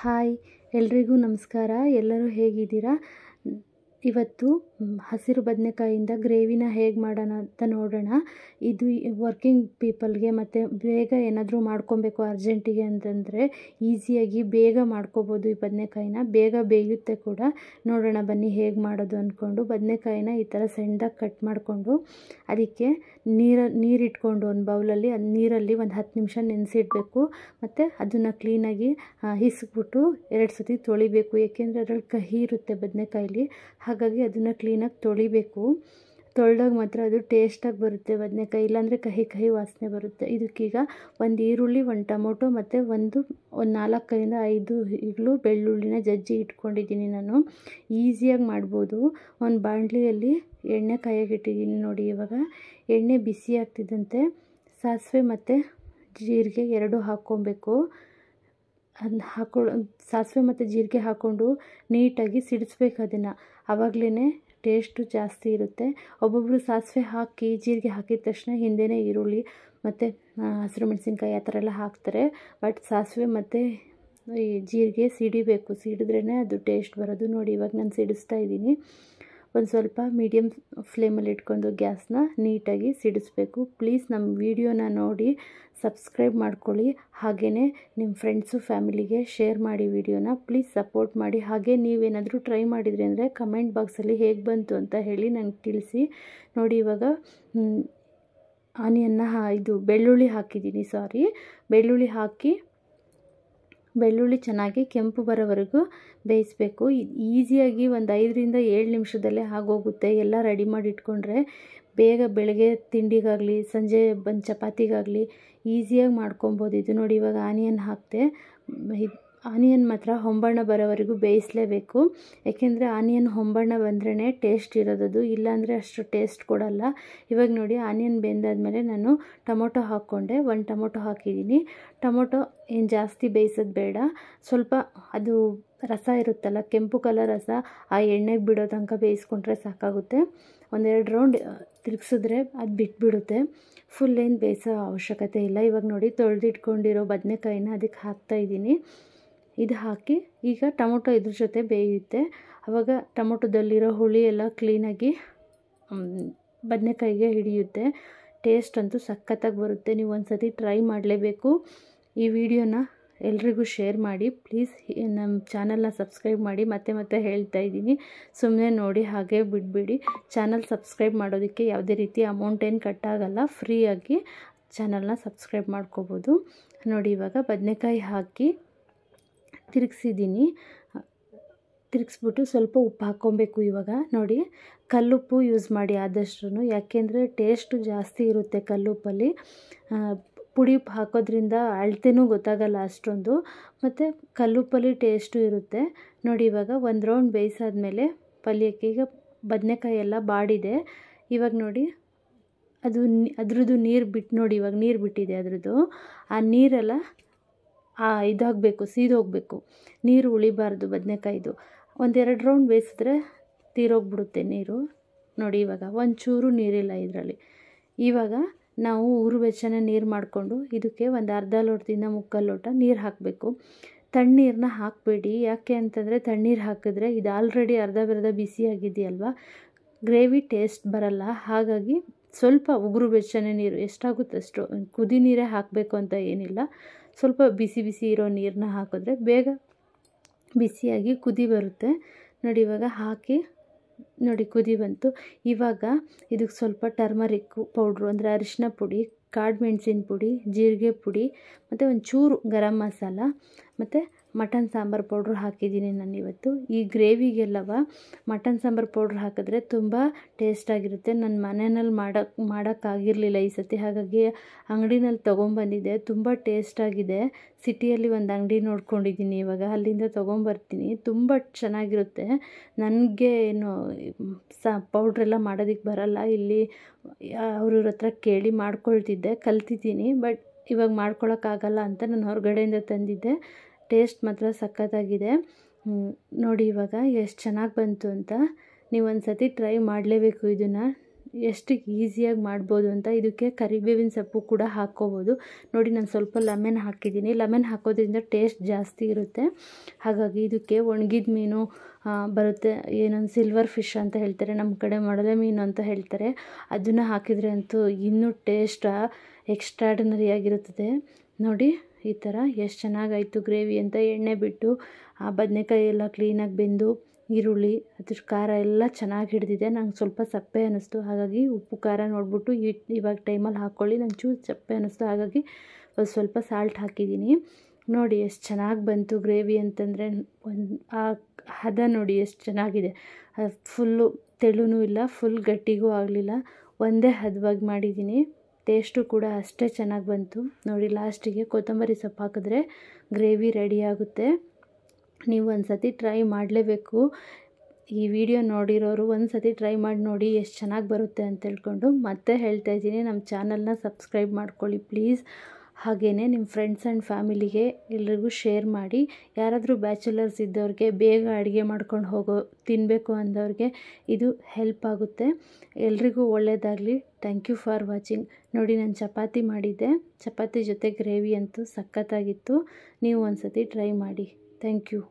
hi ಎಲ್ರಿಗೂ ನಮಸ್ಕಾರ ಎಲ್ಲರೂ ಹೇಗಿದ್ದೀರಾ ಇವತ್ತು ಹಸಿರು ಬದನೇಕಾಯಿಂದ ಗ್ರೇವಿನ ಹೇಗೆ ಮಾಡೋಣ ಅಂತ ನೋಡೋಣ ಇದು ವರ್ಕಿಂಗ್ ಪೀಪಲ್ಗೆ ಮತ್ತು ಬೇಗ ಏನಾದರೂ ಮಾಡ್ಕೊಬೇಕು ಅರ್ಜೆಂಟಿಗೆ ಅಂತಂದರೆ ಈಸಿಯಾಗಿ ಬೇಗ ಮಾಡ್ಕೋಬೋದು ಈ ಬದನೆಕಾಯಿನ ಬೇಗ ಬೇಯುತ್ತೆ ಕೂಡ ನೋಡೋಣ ಬನ್ನಿ ಹೇಗೆ ಮಾಡೋದು ಅಂದ್ಕೊಂಡು ಬದನೆಕಾಯಿನ ಈ ಥರ ಸಣ್ಣದಾಗಿ ಕಟ್ ಮಾಡಿಕೊಂಡು ಅದಕ್ಕೆ ನೀರ ನೀರಿಟ್ಕೊಂಡು ಒಂದು ಬೌಲಲ್ಲಿ ಅದು ನೀರಲ್ಲಿ ಒಂದು ಹತ್ತು ನಿಮಿಷ ನೆನೆಸಿಡಬೇಕು ಮತ್ತು ಅದನ್ನು ಕ್ಲೀನಾಗಿ ಹಿಸ್ಬಿಟ್ಟು ಎರಡು ಸತಿ ತೊಳಿಬೇಕು ಏಕೆಂದರೆ ಅದರಲ್ಲಿ ಕಹಿ ಇರುತ್ತೆ ಬದನೆಕಾಯಿಲಿ ಹಾಗಾಗಿ ಅದನ್ನು ಕ್ಲೀನಾಗಿ ತೊಳಿಬೇಕು ತೊಳೆದಾಗ ಮಾತ್ರ ಅದು ಟೇಸ್ಟಾಗಿ ಬರುತ್ತೆ ಬದನೆಕಾಯಿ ಇಲ್ಲಾಂದರೆ ಕಹಿ ಕಹಿ ವಾಸನೆ ಬರುತ್ತೆ ಇದಕ್ಕೀಗ ಒಂದು ಈರುಳ್ಳಿ ಒಂದು ಟೊಮೊಟೊ ಮತ್ತು ಒಂದು ಒಂದು ನಾಲ್ಕರಿಂದ ಐದು ಈಗಲೂ ಬೆಳ್ಳುಳ್ಳಿನ ಜಜ್ಜಿ ಇಟ್ಕೊಂಡಿದ್ದೀನಿ ನಾನು ಈಸಿಯಾಗಿ ಮಾಡ್ಬೋದು ಒಂದು ಬಾಣಲಿಯಲ್ಲಿ ಎಣ್ಣೆ ಕಾಯಾಗಿಟ್ಟಿದ್ದೀನಿ ನೋಡಿ ಇವಾಗ ಎಣ್ಣೆ ಬಿಸಿ ಆಗ್ತಿದ್ದಂತೆ ಸಾಸಿವೆ ಮತ್ತು ಜೀರಿಗೆ ಎರಡು ಹಾಕ್ಕೊಬೇಕು ಅದನ್ನ ಹಾಕೊಂಡು ಸಾಸಿವೆ ಮತ್ತು ಜೀರಿಗೆ ಹಾಕ್ಕೊಂಡು ನೀಟಾಗಿ ಸಿಡಿಸ್ಬೇಕು ಅದನ್ನು ಆವಾಗಲೇ ಟೇಸ್ಟು ಜಾಸ್ತಿ ಇರುತ್ತೆ ಒಬ್ಬೊಬ್ಬರು ಸಾಸಿವೆ ಹಾಕಿ ಜೀರಿಗೆ ಹಾಕಿದ ತಕ್ಷಣ ಹಿಂದೆನೇ ಈರುಳ್ಳಿ ಮತ್ತು ಹಸಿರು ಮೆಣಸಿನ್ಕಾಯಿ ಆ ಥರ ಎಲ್ಲ ಹಾಕ್ತಾರೆ ಬಟ್ ಸಾಸಿವೆ ಮತ್ತು ಈ ಜೀರಿಗೆ ಸಿಡಿಬೇಕು ಸಿಡಿದ್ರೇ ಅದು ಟೇಸ್ಟ್ ಬರೋದು ನೋಡಿ ಇವಾಗ ನಾನು ಸಿಡಿಸ್ತಾ ಇದ್ದೀನಿ ಒಂದು ಸ್ವಲ್ಪ ಮೀಡಿಯಮ್ ಫ್ಲೇಮಲ್ಲಿ ಇಟ್ಕೊಂಡು ಗ್ಯಾಸನ್ನ ನೀಟಾಗಿ ಸಿಡಿಸ್ಬೇಕು ಪ್ಲೀಸ್ ನಮ್ಮ ವಿಡಿಯೋನ ನೋಡಿ ಸಬ್ಸ್ಕ್ರೈಬ್ ಮಾಡ್ಕೊಳ್ಳಿ ಹಾಗೆಯೇ ನಿಮ್ಮ ಫ್ರೆಂಡ್ಸು ಫ್ಯಾಮಿಲಿಗೆ ಶೇರ್ ಮಾಡಿ ವಿಡಿಯೋನ ಪ್ಲೀಸ್ ಸಪೋರ್ಟ್ ಮಾಡಿ ಹಾಗೆ ನೀವೇನಾದರೂ ಟ್ರೈ ಮಾಡಿದ್ರಿ ಅಂದರೆ ಕಮೆಂಟ್ ಬಾಕ್ಸಲ್ಲಿ ಹೇಗೆ ಬಂತು ಅಂತ ಹೇಳಿ ನನಗೆ ತಿಳಿಸಿ ನೋಡಿ ಇವಾಗ ಆನಿಯನ್ನ ಇದು ಬೆಳ್ಳುಳ್ಳಿ ಹಾಕಿದ್ದೀನಿ ಸಾರಿ ಬೆಳ್ಳುಳ್ಳಿ ಹಾಕಿ ಬೆಳ್ಳುಳ್ಳಿ ಚೆನ್ನಾಗಿ ಕೆಂಪು ಬರೋವರೆಗೂ ಬೇಯಿಸಬೇಕು ಈಸಿಯಾಗಿ ಒಂದು ಐದರಿಂದ ಏಳು ನಿಮಿಷದಲ್ಲೇ ಆಗೋಗುತ್ತೆ ಎಲ್ಲ ರೆಡಿ ಮಾಡಿ ಇಟ್ಕೊಂಡ್ರೆ ಬೇಗ ಬೆಳಗ್ಗೆ ತಿಂಡಿಗಾಗಲಿ ಸಂಜೆ ಬಂದು ಚಪಾತಿಗಾಗಲಿ ಈಸಿಯಾಗಿ ಮಾಡ್ಕೊಬೋದು ಇದು ನೋಡಿ ಇವಾಗ ಆನಿಯನ್ ಹಾಕಿದೆ ಆನಿಯನ್ ಮಾತ್ರ ಹೊಂಬಣ್ಣ ಬರೋವರೆಗೂ ಬೇಯಿಸಲೇಬೇಕು ಏಕೆಂದರೆ ಆನಿಯನ್ ಹೊಂಬಣ್ಣ ಬಂದ್ರೇ ಟೇಸ್ಟ್ ಇರೋದದು ಇಲ್ಲಾಂದರೆ ಅಷ್ಟು ಟೇಸ್ಟ್ ಕೊಡಲ್ಲ ಇವಾಗ ನೋಡಿ ಆನಿಯನ್ ಬೆಂದಾದಮೇಲೆ ನಾನು ಟೊಮೊಟೊ ಹಾಕ್ಕೊಂಡೆ ಒಂದು ಟೊಮೊಟೊ ಹಾಕಿದ್ದೀನಿ ಟೊಮೊಟೊ ಏನು ಜಾಸ್ತಿ ಬೇಯಿಸೋದು ಬೇಡ ಸ್ವಲ್ಪ ಅದು ರಸ ಇರುತ್ತಲ್ಲ ಕೆಂಪು ಕಲರ್ ರಸ ಆ ಎಣ್ಣೆಗೆ ಬಿಡೋ ತನಕ ಬೇಯಿಸ್ಕೊಂಡ್ರೆ ಸಾಕಾಗುತ್ತೆ ಒಂದೆರಡು ರೌಂಡ್ ತಿರುಗಿಸಿದ್ರೆ ಅದು ಬಿಟ್ಬಿಡುತ್ತೆ ಫುಲ್ ಏನು ಬೇಯಿಸೋ ಅವಶ್ಯಕತೆ ಇಲ್ಲ ಇವಾಗ ನೋಡಿ ತೊಳೆದಿಟ್ಕೊಂಡಿರೋ ಬದನೆಕಾಯಿನ ಅದಕ್ಕೆ ಹಾಕ್ತಾಯಿದ್ದೀನಿ ಇದು ಹಾಕಿ ಈಗ ಟೊಮೊಟೊ ಇದ್ರ ಜೊತೆ ಬೇಯುತ್ತೆ ಆವಾಗ ಟೊಮೊಟೊದಲ್ಲಿರೋ ಹುಳಿ ಎಲ್ಲ ಕ್ಲೀನಾಗಿ ಬದನೆಕಾಯಿಗೆ ಹಿಡಿಯುತ್ತೆ ಟೇಸ್ಟ್ ಅಂತೂ ಸಖತ್ತಾಗಿ ಬರುತ್ತೆ ನೀವು ಒಂದು ಸತಿ ಟ್ರೈ ಮಾಡಲೇಬೇಕು ಈ ವಿಡಿಯೋನ ಎಲ್ರಿಗೂ ಶೇರ್ ಮಾಡಿ ಪ್ಲೀಸ್ ನಮ್ಮ ಚಾನಲ್ನ ಸಬ್ಸ್ಕ್ರೈಬ್ ಮಾಡಿ ಮತ್ತೆ ಮತ್ತೆ ಹೇಳ್ತಾ ಇದ್ದೀನಿ ಸುಮ್ಮನೆ ನೋಡಿ ಹಾಗೆ ಬಿಡಬೇಡಿ ಚಾನಲ್ ಸಬ್ಸ್ಕ್ರೈಬ್ ಮಾಡೋದಕ್ಕೆ ಯಾವುದೇ ರೀತಿ ಅಮೌಂಟ್ ಏನು ಕಟ್ಟಾಗಲ್ಲ ಫ್ರೀಯಾಗಿ ಚಾನಲ್ನ ಸಬ್ಸ್ಕ್ರೈಬ್ ಮಾಡ್ಕೋಬೋದು ನೋಡಿ ಇವಾಗ ಬದನೆಕಾಯಿ ಹಾಕಿ ತಿರುಗ್ಸಿದ್ದೀನಿ ತಿರುಗಿಸ್ಬಿಟ್ಟು ಸ್ವಲ್ಪ ಉಪ್ಪು ಹಾಕ್ಕೊಬೇಕು ಇವಾಗ ನೋಡಿ ಕಲ್ಲುಪ್ಪು ಯೂಸ್ ಮಾಡಿ ಆದಷ್ಟು ಯಾಕೆಂದರೆ ಟೇಸ್ಟು ಜಾಸ್ತಿ ಇರುತ್ತೆ ಕಲ್ಲುಪ್ಪಲ್ಲಿ ಪುಡಿ ಉಪ್ಪು ಹಾಕೋದ್ರಿಂದ ಅಳತೆನೂ ಗೊತ್ತಾಗಲ್ಲ ಅಷ್ಟೊಂದು ಮತ್ತು ಕಲ್ಲುಪ್ಪಲ್ಲಿ ಟೇಸ್ಟು ಇರುತ್ತೆ ನೋಡಿ ಇವಾಗ ಒಂದು ರೌಂಡ್ ಬೇಯಿಸಾದ್ಮೇಲೆ ಪಲ್ಯಕ್ಕೆ ಈಗ ಬದನೆಕಾಯಿ ಎಲ್ಲ ಬಾಡಿದೆ ಇವಾಗ ನೋಡಿ ಅದು ಅದ್ರದ್ದು ನೀರು ಬಿಟ್ಟು ನೋಡಿ ಇವಾಗ ನೀರು ಬಿಟ್ಟಿದೆ ಅದರದ್ದು ಆ ನೀರೆಲ್ಲ ಆ ಇದಾಗಬೇಕು ಸೀದೋಗಬೇಕು ನೀರು ಉಳಿಬಾರ್ದು ಬದನೇಕಾಯ್ದು ಒಂದೆರಡು ರೌಂಡ್ ಬೇಯಿಸಿದ್ರೆ ತೀರೋಗ್ಬಿಡುತ್ತೆ ನೀರು ನೋಡಿ ಇವಾಗ ಒಂಚೂರು ನೀರಿಲ್ಲ ಇದರಲ್ಲಿ ಇವಾಗ ನಾವು ಊರು ಬೆಚ್ಚನ ನೀರು ಮಾಡಿಕೊಂಡು ಇದಕ್ಕೆ ಒಂದು ಅರ್ಧ ಲೋಟದಿಂದ ಮುಕ್ಕಾಲು ಲೋಟ ನೀರು ಹಾಕಬೇಕು ತಣ್ಣೀರನ್ನ ಹಾಕಬೇಡಿ ಯಾಕೆ ಅಂತಂದರೆ ತಣ್ಣೀರು ಹಾಕಿದ್ರೆ ಇದು ಆಲ್ರೆಡಿ ಅರ್ಧ ಬರ್ಧ ಬಿಸಿಯಾಗಿದೆಯಲ್ವ ಗ್ರೇವಿ ಟೇಸ್ಟ್ ಬರಲ್ಲ ಹಾಗಾಗಿ ಸ್ವಲ್ಪ ಉಗುರು ಬೆಚ್ಚನೆ ನೀರು ಅಷ್ಟು ಕುದಿ ನೀರೇ ಹಾಕಬೇಕು ಅಂತ ಏನಿಲ್ಲ ಸ್ವಲ್ಪ ಬಿಸಿ ಬಿಸಿ ಇರೋ ನೀರನ್ನ ಹಾಕಿದ್ರೆ ಬೇಗ ಬಿಸಿಯಾಗಿ ಕುದಿ ಬರುತ್ತೆ ನೋಡಿ ಇವಾಗ ಹಾಕಿ ನೋಡಿ ಕುದಿ ಬಂತು ಇವಾಗ ಇದಕ್ಕೆ ಸ್ವಲ್ಪ ಟರ್ಮರಿಕ್ ಪೌಡ್ರು ಅಂದರೆ ಅರಿಶಿನ ಪುಡಿ ಕಾಡು ಮೆಣಸಿನ ಪುಡಿ ಜೀರಿಗೆ ಪುಡಿ ಮತ್ತು ಒಂಚೂರು ಗರಂ ಮಸಾಲ ಮತ್ತು ಮಟನ್ ಸಾಂಬಾರು ಪೌಡ್ರ್ ಹಾಕಿದ್ದೀನಿ ಇವತ್ತು ಈ ಗ್ರೇವಿಗೆಲ್ಲವ ಮಟನ್ ಸಾಂಬಾರು ಪೌಡ್ರ್ ಹಾಕಿದ್ರೆ ತುಂಬ ಟೇಸ್ಟಾಗಿರುತ್ತೆ ನನ್ನ ಮನೆಯಲ್ಲಿ ಮಾಡೋಕ್ಕೆ ಮಾಡೋಕ್ಕಾಗಿರಲಿಲ್ಲ ಈ ಸತಿ ಹಾಗಾಗಿ ಅಂಗಡಿನಲ್ಲಿ ತೊಗೊಂಬಂದಿದ್ದೆ ತುಂಬ ಟೇಸ್ಟಾಗಿದೆ ಸಿಟಿಯಲ್ಲಿ ಒಂದು ಅಂಗಡಿ ನೋಡ್ಕೊಂಡಿದ್ದೀನಿ ಇವಾಗ ಅಲ್ಲಿಂದ ತೊಗೊಂಬರ್ತೀನಿ ತುಂಬ ಚೆನ್ನಾಗಿರುತ್ತೆ ನನಗೆ ಏನು ಸಾ ಪೌಡ್ರೆಲ್ಲ ಮಾಡೋದಕ್ಕೆ ಬರಲ್ಲ ಇಲ್ಲಿ ಅವ್ರವ್ರ ಹತ್ರ ಕೇಳಿ ಮಾಡ್ಕೊಳ್ತಿದ್ದೆ ಕಲ್ತಿದ್ದೀನಿ ಬಟ್ ಇವಾಗ ಮಾಡ್ಕೊಳೋಕ್ಕಾಗಲ್ಲ ಅಂತ ನಾನು ಹೊರಗಡೆಯಿಂದ ತಂದಿದ್ದೆ ಟೇಸ್ಟ್ ಮಾತ್ರ ಸಖತ್ತಾಗಿದೆ ನೋಡಿ ಇವಾಗ ಎಷ್ಟು ಚೆನ್ನಾಗಿ ಬಂತು ಅಂತ ನೀವು ಒಂದು ಟ್ರೈ ಮಾಡಲೇಬೇಕು ಇದನ್ನು ಎಷ್ಟು ಈಸಿಯಾಗಿ ಮಾಡ್ಬೋದು ಅಂತ ಇದಕ್ಕೆ ಕರಿಬೇವಿನ ಸೊಪ್ಪು ಕೂಡ ಹಾಕ್ಕೋಬೋದು ನೋಡಿ ನಾನು ಸ್ವಲ್ಪ ಲೆಮನ್ ಹಾಕಿದ್ದೀನಿ ಲೆಮನ್ ಹಾಕೋದ್ರಿಂದ ಟೇಸ್ಟ್ ಜಾಸ್ತಿ ಇರುತ್ತೆ ಹಾಗಾಗಿ ಇದಕ್ಕೆ ಒಣಗಿದ ಮೀನು ಬರುತ್ತೆ ಏನೊಂದು ಸಿಲ್ವರ್ ಫಿಶ್ ಅಂತ ಹೇಳ್ತಾರೆ ನಮ್ಮ ಕಡೆ ಮೊಡಲೆ ಮೀನು ಅಂತ ಹೇಳ್ತಾರೆ ಅದನ್ನು ಹಾಕಿದರೆ ಅಂತೂ ಇನ್ನೂ ಟೇಸ್ಟ್ ಎಕ್ಸ್ಟ್ರಾಡನರಿಯಾಗಿರುತ್ತದೆ ನೋಡಿ ಈ ಥರ ಎಷ್ಟು ಚೆನ್ನಾಗಾಯಿತು ಗ್ರೇವಿ ಅಂತ ಎಣ್ಣೆ ಬಿಟ್ಟು ಆ ಬದನೇಕಾಯಿ ಎಲ್ಲ ಕ್ಲೀನಾಗಿ ಬೆಂದು ಈರುಳ್ಳಿ ಅದ್ರ ಖಾರ ಎಲ್ಲ ಚೆನ್ನಾಗಿ ಹಿಡಿದಿದೆ ನಂಗೆ ಸ್ವಲ್ಪ ಸಪ್ಪೆ ಅನ್ನಿಸ್ತು ಹಾಗಾಗಿ ಉಪ್ಪು ಖಾರ ನೋಡಿಬಿಟ್ಟು ಇವಾಗ ಟೈಮಲ್ಲಿ ಹಾಕ್ಕೊಳ್ಳಿ ನಂಗೆ ಚೂ ಸಪ್ಪೆ ಅನ್ನಿಸ್ತು ಹಾಗಾಗಿ ಸ್ವಲ್ಪ ಸಾಲ್ಟ್ ಹಾಕಿದ್ದೀನಿ ನೋಡಿ ಎಷ್ಟು ಚೆನ್ನಾಗಿ ಬಂತು ಗ್ರೇವಿ ಅಂತಂದರೆ ಒಂದು ಆ ಹದ ನೋಡಿ ಎಷ್ಟು ಚೆನ್ನಾಗಿದೆ ಫುಲ್ಲು ತೆಳುನೂ ಇಲ್ಲ ಫುಲ್ ಗಟ್ಟಿಗೂ ಆಗಲಿಲ್ಲ ಒಂದೇ ಹದವಾಗಿ ಮಾಡಿದ್ದೀನಿ ಟೇಸ್ಟು ಕೂಡ ಅಷ್ಟೇ ಚೆನ್ನಾಗಿ ಬಂತು ನೋಡಿ ಲಾಸ್ಟಿಗೆ ಕೊತ್ತಂಬರಿ ಸೊಪ್ಪು ಹಾಕಿದ್ರೆ ಗ್ರೇವಿ ರೆಡಿಯಾಗುತ್ತೆ ನೀವು ಒಂದು ಸತಿ ಟ್ರೈ ಮಾಡಲೇಬೇಕು ಈ ವಿಡಿಯೋ ನೋಡಿರೋರು ಒಂದು ಸತಿ ಟ್ರೈ ಮಾಡಿ ನೋಡಿ ಎಷ್ಟು ಚೆನ್ನಾಗಿ ಬರುತ್ತೆ ಅಂತ ಹೇಳ್ಕೊಂಡು ಮತ್ತೆ ಹೇಳ್ತಾ ಇದ್ದೀನಿ ನಮ್ಮ ಚಾನಲ್ನ ಸಬ್ಸ್ಕ್ರೈಬ್ ಮಾಡ್ಕೊಳ್ಳಿ ಪ್ಲೀಸ್ ಹಾಗೇ ನಿಮ್ಮ ಫ್ರೆಂಡ್ಸ್ ಆ್ಯಂಡ್ ಫ್ಯಾಮಿಲಿಗೆ ಎಲ್ರಿಗೂ ಶೇರ್ ಮಾಡಿ ಯಾರಾದರೂ ಬ್ಯಾಚುಲರ್ಸ್ ಇದ್ದವ್ರಿಗೆ ಬೇಗ ಅಡುಗೆ ಮಾಡ್ಕೊಂಡು ಹೋಗೋ ತಿನ್ನಬೇಕು ಅಂದವ್ರಿಗೆ ಇದು ಹೆಲ್ಪ್ ಆಗುತ್ತೆ ಎಲ್ರಿಗೂ ಒಳ್ಳೆಯದಾಗಲಿ ಥ್ಯಾಂಕ್ ಯು ಫಾರ್ ವಾಚಿಂಗ್ ನೋಡಿ ನಾನು ಚಪಾತಿ ಮಾಡಿದ್ದೆ ಚಪಾತಿ ಜೊತೆ ಗ್ರೇವಿ ಅಂತೂ ಸಖತ್ತಾಗಿತ್ತು ನೀವು ಒಂದು ಸತಿ ಟ್ರೈ ಮಾಡಿ ಥ್ಯಾಂಕ್ ಯು